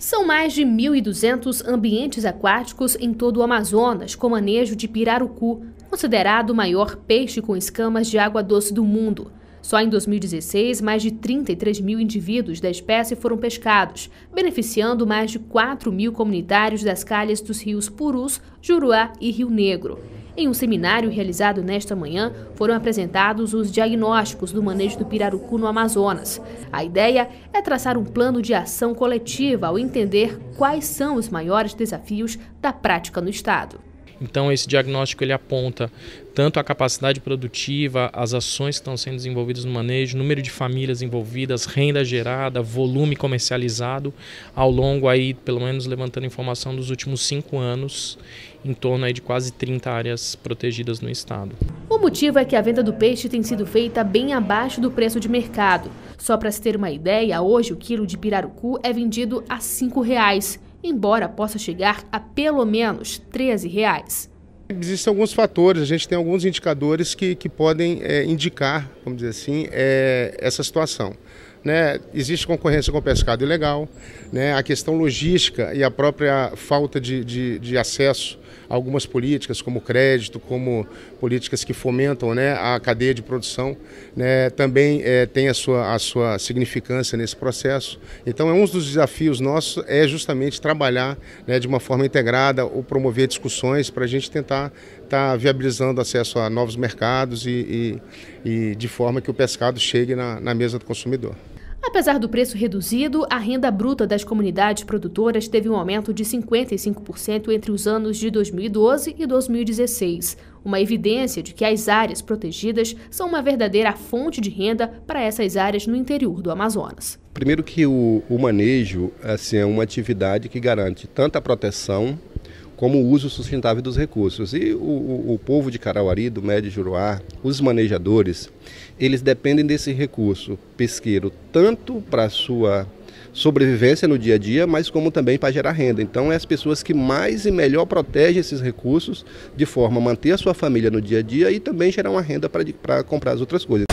São mais de 1.200 ambientes aquáticos em todo o Amazonas, com manejo de pirarucu, considerado o maior peixe com escamas de água doce do mundo. Só em 2016, mais de 33 mil indivíduos da espécie foram pescados, beneficiando mais de 4 mil comunitários das calhas dos rios Purus, Juruá e Rio Negro. Em um seminário realizado nesta manhã, foram apresentados os diagnósticos do manejo do pirarucu no Amazonas. A ideia é traçar um plano de ação coletiva ao entender quais são os maiores desafios da prática no Estado. Então esse diagnóstico ele aponta tanto a capacidade produtiva, as ações que estão sendo desenvolvidas no manejo, número de famílias envolvidas, renda gerada, volume comercializado ao longo aí, pelo menos levantando informação dos últimos cinco anos, em torno aí de quase 30 áreas protegidas no estado. O motivo é que a venda do peixe tem sido feita bem abaixo do preço de mercado. Só para se ter uma ideia, hoje o quilo de pirarucu é vendido a R$ 5,00 embora possa chegar a pelo menos 13. Reais. Existem alguns fatores, a gente tem alguns indicadores que, que podem é, indicar, vamos dizer assim, é, essa situação. Né? Existe concorrência com o pescado ilegal, né? a questão logística e a própria falta de, de, de acesso algumas políticas, como crédito, como políticas que fomentam né, a cadeia de produção, né, também é, tem a sua, a sua significância nesse processo. Então, é um dos desafios nossos é justamente trabalhar né, de uma forma integrada ou promover discussões para a gente tentar estar tá viabilizando acesso a novos mercados e, e, e, de forma que o pescado chegue na, na mesa do consumidor. Apesar do preço reduzido, a renda bruta das comunidades produtoras teve um aumento de 55% entre os anos de 2012 e 2016, uma evidência de que as áreas protegidas são uma verdadeira fonte de renda para essas áreas no interior do Amazonas. Primeiro que o, o manejo assim, é uma atividade que garante tanta proteção como o uso sustentável dos recursos. E o, o, o povo de Carauari, do Médio Juruá, os manejadores, eles dependem desse recurso pesqueiro tanto para sua sobrevivência no dia a dia, mas como também para gerar renda. Então, é as pessoas que mais e melhor protegem esses recursos de forma a manter a sua família no dia a dia e também gerar uma renda para comprar as outras coisas.